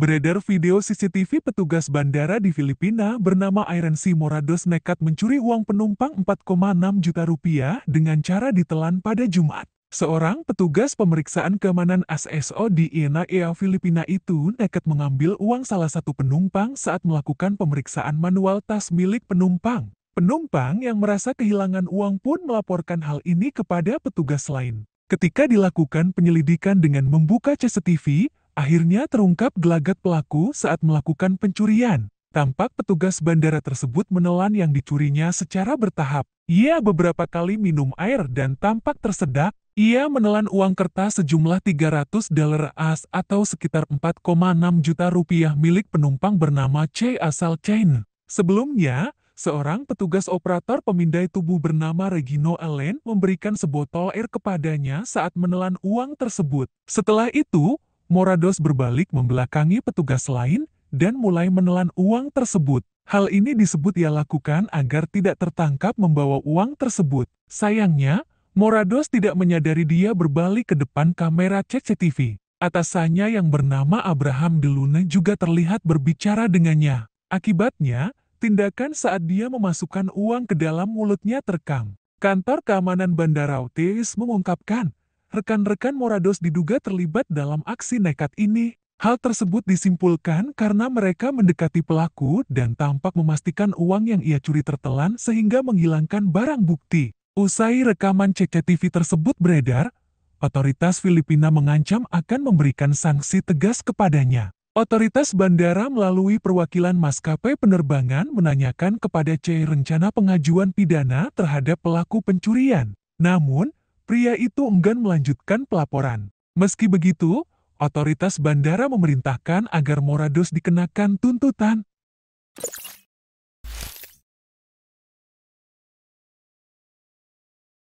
Beredar video CCTV petugas bandara di Filipina bernama Iron C. Morados nekat mencuri uang penumpang 4,6 juta rupiah dengan cara ditelan pada Jumat. Seorang petugas pemeriksaan keamanan SSO di INAEA Filipina itu nekat mengambil uang salah satu penumpang saat melakukan pemeriksaan manual tas milik penumpang. Penumpang yang merasa kehilangan uang pun melaporkan hal ini kepada petugas lain. Ketika dilakukan penyelidikan dengan membuka CCTV, Akhirnya terungkap gelagat pelaku saat melakukan pencurian. Tampak petugas bandara tersebut menelan yang dicurinya secara bertahap. Ia beberapa kali minum air dan tampak tersedak. Ia menelan uang kertas sejumlah 300 dolar AS atau sekitar 4,6 juta rupiah milik penumpang bernama C asal China. Sebelumnya, seorang petugas operator pemindai tubuh bernama Regino Allen memberikan sebotol air kepadanya saat menelan uang tersebut. Setelah itu, Morados berbalik membelakangi petugas lain dan mulai menelan uang tersebut. Hal ini disebut ia lakukan agar tidak tertangkap membawa uang tersebut. Sayangnya, Morados tidak menyadari dia berbalik ke depan kamera CCTV. Atasannya yang bernama Abraham Delune juga terlihat berbicara dengannya. Akibatnya, tindakan saat dia memasukkan uang ke dalam mulutnya terkam. Kantor Keamanan Bandara Otis mengungkapkan, rekan-rekan Morados diduga terlibat dalam aksi nekat ini. Hal tersebut disimpulkan karena mereka mendekati pelaku dan tampak memastikan uang yang ia curi tertelan sehingga menghilangkan barang bukti. Usai rekaman CCTV tersebut beredar, otoritas Filipina mengancam akan memberikan sanksi tegas kepadanya. Otoritas bandara melalui perwakilan maskapai penerbangan menanyakan kepada C e rencana pengajuan pidana terhadap pelaku pencurian. Namun, pria itu enggan melanjutkan pelaporan. Meski begitu, otoritas bandara memerintahkan agar Morados dikenakan tuntutan.